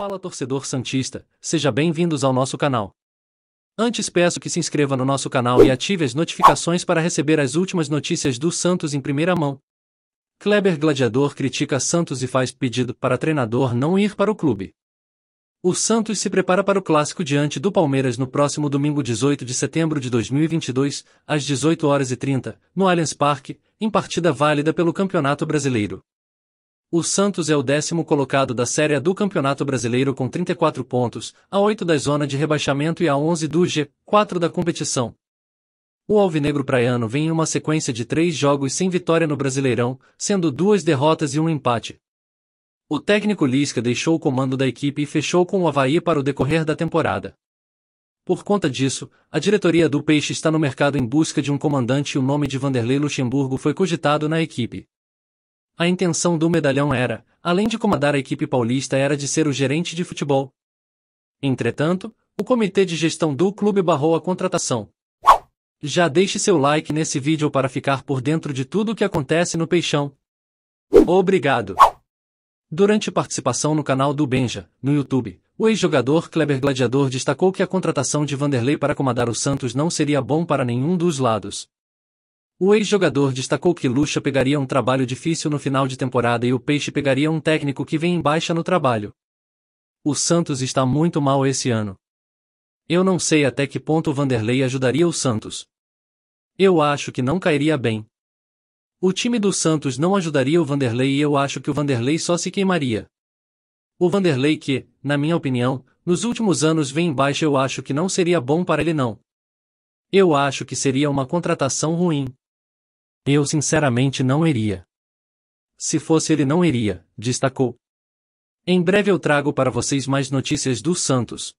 Fala torcedor Santista, seja bem-vindos ao nosso canal. Antes peço que se inscreva no nosso canal e ative as notificações para receber as últimas notícias do Santos em primeira mão. Kleber Gladiador critica Santos e faz pedido para treinador não ir para o clube. O Santos se prepara para o clássico diante do Palmeiras no próximo domingo 18 de setembro de 2022, às 18 horas e 30, no Allianz Parque, em partida válida pelo Campeonato Brasileiro. O Santos é o décimo colocado da Série A do Campeonato Brasileiro com 34 pontos, a 8 da zona de rebaixamento e a 11 do G4 da competição. O Alvinegro Praiano vem em uma sequência de três jogos sem vitória no Brasileirão, sendo duas derrotas e um empate. O técnico Lisca deixou o comando da equipe e fechou com o Havaí para o decorrer da temporada. Por conta disso, a diretoria do Peixe está no mercado em busca de um comandante e o nome de Vanderlei Luxemburgo foi cogitado na equipe. A intenção do medalhão era, além de comandar a equipe paulista, era de ser o gerente de futebol. Entretanto, o comitê de gestão do clube barrou a contratação. Já deixe seu like nesse vídeo para ficar por dentro de tudo o que acontece no Peixão. Obrigado! Durante participação no canal do Benja, no YouTube, o ex-jogador Kleber Gladiador destacou que a contratação de Vanderlei para comandar o Santos não seria bom para nenhum dos lados. O ex-jogador destacou que Lucha pegaria um trabalho difícil no final de temporada e o Peixe pegaria um técnico que vem em baixa no trabalho. O Santos está muito mal esse ano. Eu não sei até que ponto o Vanderlei ajudaria o Santos. Eu acho que não cairia bem. O time do Santos não ajudaria o Vanderlei e eu acho que o Vanderlei só se queimaria. O Vanderlei que, na minha opinião, nos últimos anos vem em baixa eu acho que não seria bom para ele não. Eu acho que seria uma contratação ruim. Eu sinceramente não iria. Se fosse ele não iria, destacou. Em breve eu trago para vocês mais notícias dos Santos,